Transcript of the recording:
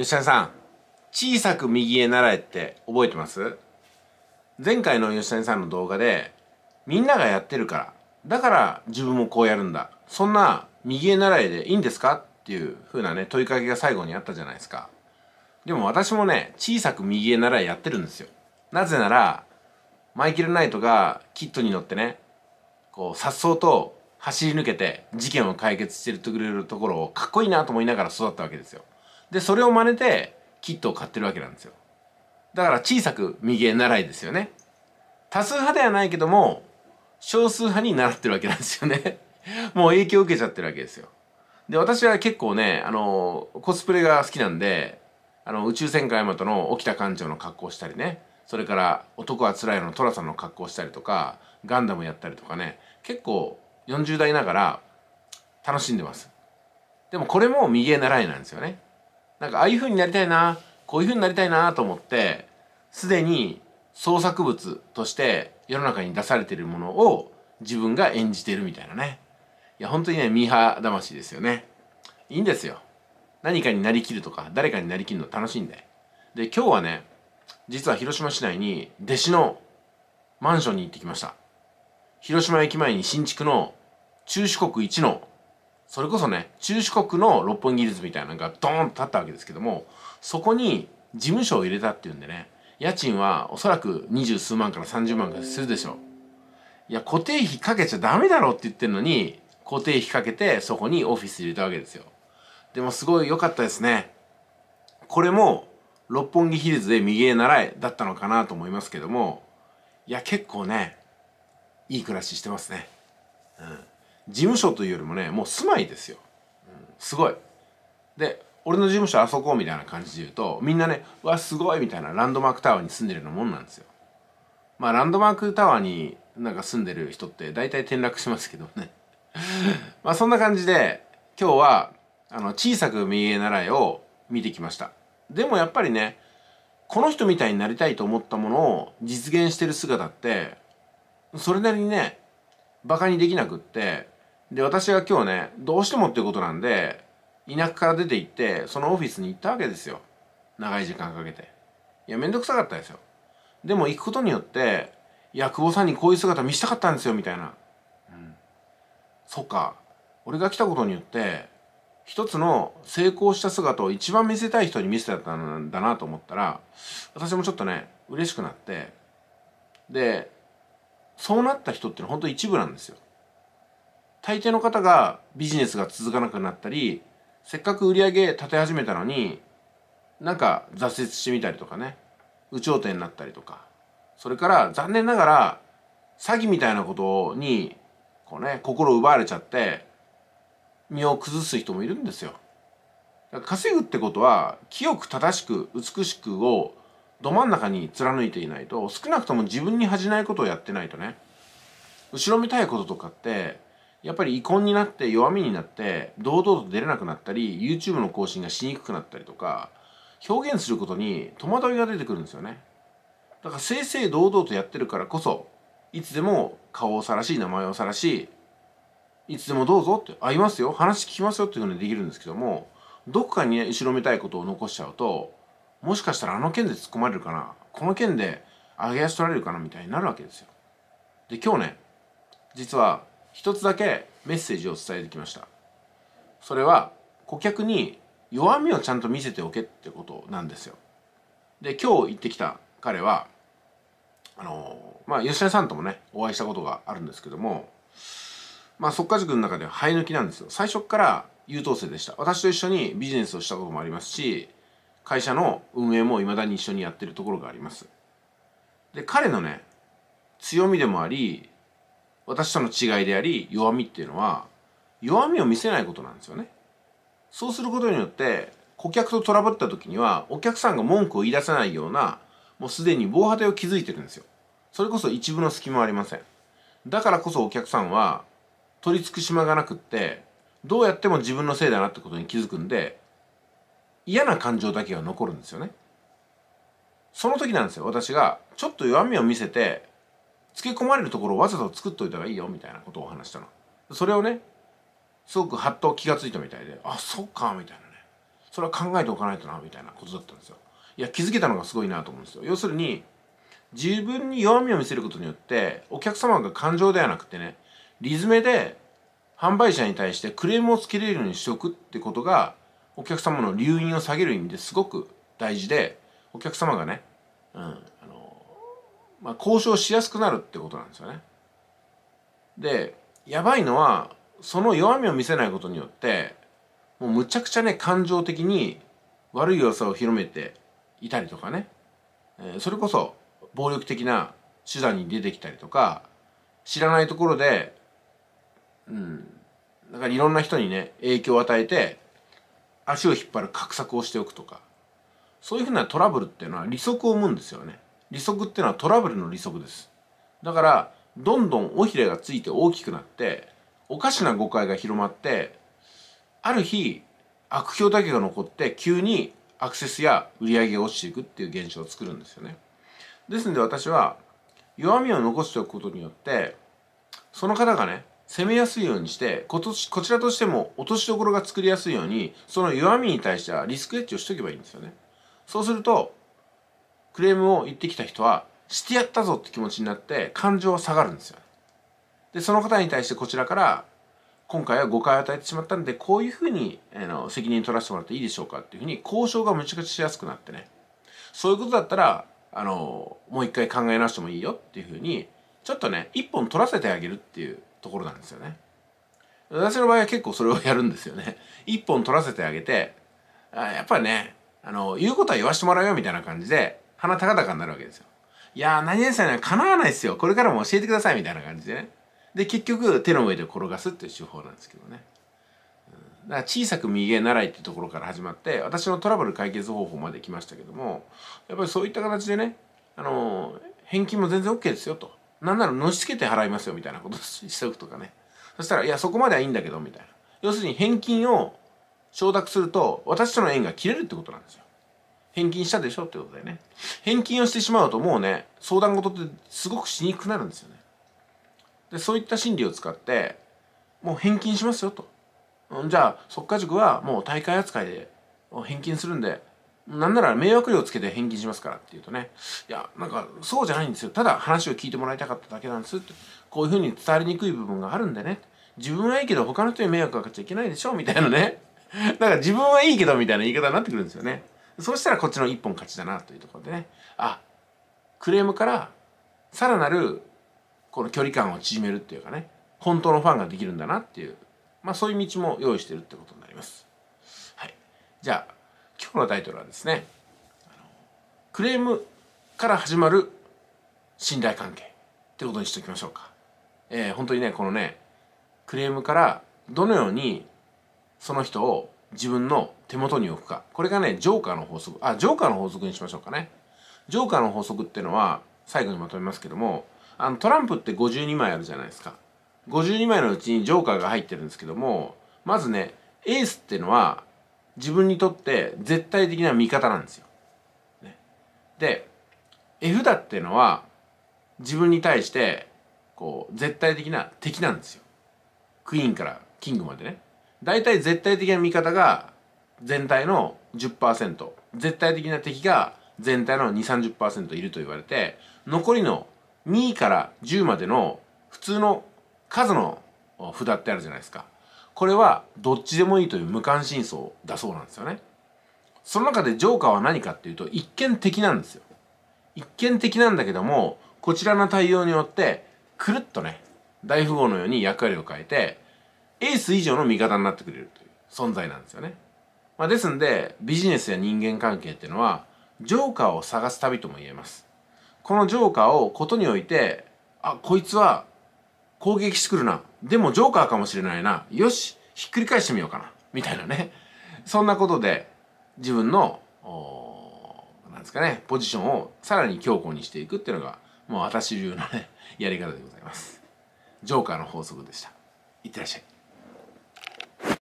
吉田さん小さく右へ習えって覚えてます前回の吉谷さんの動画でみんながやってるからだから自分もこうやるんだそんな右へ習えでいいんですかっていう風なね問いかけが最後にあったじゃないですかでも私もね小さく右へ習えやってるんですよなぜならマイケル・ナイトがキットに乗ってねこう颯爽と走り抜けて事件を解決してるとくれるところをかっこいいなと思いながら育ったわけですよでそれを真似てキットを買ってるわけなんですよだから小さく右へ習いですよね多数派ではないけども少数派に習ってるわけなんですよねもう影響を受けちゃってるわけですよで私は結構ねあのコスプレが好きなんであの宇宙戦艦ヤマトの沖田艦長の格好をしたりねそれから「男はつらい」の寅さんの格好をしたりとかガンダムやったりとかね結構40代ながら楽しんでますでもこれも右へ習いなんですよねなんかああいう風になりたいなこういう風になりたいなと思ってすでに創作物として世の中に出されてるものを自分が演じてるみたいなねいや本当にねミーハー魂ですよねいいんですよ何かになりきるとか誰かになりきるの楽しいんでで今日はね実は広島市内に弟子のマンションに行ってきました広島駅前に新築の中四国一のそれこそね中四国の六本木ヒルズみたいなのがドーンと立ったわけですけどもそこに事務所を入れたっていうんでね家賃はおそらく二十数万から30万からするでしょういや固定費かけちゃダメだろって言ってるのに固定費かけてそこにオフィス入れたわけですよでもすごい良かったですねこれも六本木ヒルズで右へ習えだったのかなと思いますけどもいや結構ねいい暮らししてますねうん事務所というよりもねもう住まいですよ、うん、すごいで俺の事務所あそこみたいな感じで言うとみんなね「わすごい」みたいなランドマークタワーに住んでるようなもんなんですよまあランドマークタワーになんか住んでる人って大体転落しますけどね まあそんな感じで今日はあの小さく見え習いを見てきましたでもやっぱりねこの人みたいになりたいと思ったものを実現してる姿ってそれなりにねバカにできなくってで私が今日ねどうしてもっていうことなんで田舎から出て行ってそのオフィスに行ったわけですよ長い時間かけていやめんどくさかったですよでも行くことによっていや久保さんにこういう姿見したかったんですよみたいな、うん、そっか俺が来たことによって一つの成功した姿を一番見せたい人に見せたんだなと思ったら私もちょっとね嬉しくなってでそうなった人ってのは本当一部なんですよ大抵の方がビジネスが続かなくなったりせっかく売り上げ立て始めたのになんか挫折してみたりとかね有頂天になったりとかそれから残念ながら詐欺みたいなことにこうね心奪われちゃって身を崩す人もいるんですよ。稼ぐってことは清く正しく美しくをど真ん中に貫いていないと少なくとも自分に恥じないことをやってないとね後ろめたいこととかってやっぱり遺恨になって弱みになって堂々と出れなくなったり YouTube の更新がしにくくなったりとか表現することに戸惑いが出てくるんですよねだから正々堂々とやってるからこそいつでも顔をさらし名前をさらしいつでもどうぞって会いますよ話聞きますよっていうふうにできるんですけどもどこかに、ね、後ろめたいことを残しちゃうともしかしたらあの件で突っ込まれるかなこの件で上げ足取られるかなみたいになるわけですよで今日ね実は一つだけメッセージを伝えてきましたそれは顧客に弱みをちゃんと見せておけってことなんですよで今日行ってきた彼はあのまあ吉田さんともねお会いしたことがあるんですけどもまあっか塾の中では生え抜きなんですよ最初から優等生でした私と一緒にビジネスをしたこともありますし会社の運営もいまだに一緒にやってるところがありますで彼のね強みでもあり私との違いであり弱みっていうのは弱みを見せないことなんですよねそうすることによって顧客とトラブった時にはお客さんが文句を言い出せないようなもうすでに防波堤を築いてるんですよそれこそ一部の隙間はありませんだからこそお客さんは取り付く島がなくってどうやっても自分のせいだなってことに気づくんで嫌な感情だけが残るんですよねその時なんですよ私がちょっと弱みを見せて付け込まれるところをわざと作っといた方がいいよみたいなことを話したの。それをね、すごくハッと気が付いたみたいで、あ、そっか、みたいなね。それは考えておかないとな、みたいなことだったんですよ。いや、気づけたのがすごいなと思うんですよ。要するに、自分に弱みを見せることによって、お客様が感情ではなくてね、リズムで販売者に対してクレームをつけれるようにしておくってことが、お客様の留飲を下げる意味ですごく大事で、お客様がね、うん、まあ、交渉しやすくなるってことなんですよね。でやばいのはその弱みを見せないことによってもうむちゃくちゃね感情的に悪い噂を広めていたりとかね、えー、それこそ暴力的な手段に出てきたりとか知らないところでうんだからいろんな人にね影響を与えて足を引っ張る画策をしておくとかそういうふうなトラブルっていうのは利息を生むんですよね。利息っていうのはトラブルの利息ですだからどんどん尾ひれがついて大きくなっておかしな誤解が広まってある日悪評だけが残って急にアクセスや売り上げが落ちていくっていう現象を作るんですよねですので私は弱みを残しておくことによってその方がね攻めやすいようにしてここちらとしても落としどころが作りやすいようにその弱みに対してはリスクエッジをしとけばいいんですよねそうするとクレームを言ってきた人はしてやったぞって気持ちになって感情は下がるんですよ。でその方に対してこちらから今回は誤解を与えてしまったんでこういうふうにあの責任取らせてもらっていいでしょうかっていうふうに交渉がむちゃくちゃしやすくなってねそういうことだったらあのもう一回考え直してもいいよっていうふうにちょっとね一本取らせてあげるっていうところなんですよね。私の場合は結構それをやるんですよね。一本取らせてあげてあやっぱりねあの言うことは言わせてもらうよみたいな感じで鼻高々になるわけですよ。いやー、何々さんにはかなわないですよ。これからも教えてくださいみたいな感じでね。で、結局、手の上で転がすっていう手法なんですけどね。うん、だから小さく右へ習いっていうところから始まって私のトラブル解決方法まで来ましたけどもやっぱりそういった形でねあのー、返金も全然 OK ですよとなんならのしつけて払いますよみたいなことしておくとかねそしたらいやそこまではいいんだけどみたいな要するに返金を承諾すると私との縁が切れるってことなんですよ返金したでしょってことだよね。返金をしてしまうともうね、相談事ってすごくしにくくなるんですよね。で、そういった心理を使って、もう返金しますよと。じゃあ、即か。塾はもう大会扱いで返金するんで、なんなら迷惑料つけて返金しますからって言うとね、いや、なんかそうじゃないんですよ。ただ話を聞いてもらいたかっただけなんですって。こういうふうに伝わりにくい部分があるんでね。自分はいいけど他の人に迷惑かかっちゃいけないでしょみたいなね。だから自分はいいけどみたいな言い方になってくるんですよね。そうしたらこっちの一本勝ちだなというところでねあクレームからさらなるこの距離感を縮めるっていうかね本当のファンができるんだなっていう、まあ、そういう道も用意してるってことになります。はい、じゃあ今日のタイトルはですねクレームから始まる信頼関係ってことにしておきましょうか。えー、本当にねこのねクレームからどのようにその人を自分の手元に置くか。これがね、ジョーカーの法則。あ、ジョーカーの法則にしましょうかね。ジョーカーの法則っていうのは、最後にまとめますけども、あの、トランプって52枚あるじゃないですか。52枚のうちにジョーカーが入ってるんですけども、まずね、エースっていうのは、自分にとって絶対的な味方なんですよ。ね、で、絵札っていうのは、自分に対して、こう、絶対的な敵なんですよ。クイーンからキングまでね。大体絶対的な味方が全体の10%絶対的な敵が全体の2 3 0いると言われて残りの2から10までの普通の数の札ってあるじゃないですかこれはどっちでもいいという無関心層だそうなんですよねその中でジョーカーは何かっていうと一見敵なんですよ一見敵なんだけどもこちらの対応によってくるっとね大富豪のように役割を変えてエース以上の味方になってくれるという存在なんですよね。まあ、ですんでビジネスや人間関係っていうのはジョーカーを探す旅とも言えます。このジョーカーをことにおいてあこいつは攻撃してくるなでもジョーカーかもしれないなよしひっくり返してみようかなみたいなねそんなことで自分のなんですかねポジションをさらに強固にしていくっていうのがもう私流のねやり方でございます。ジョーカーの法則でした。いってらっしゃい。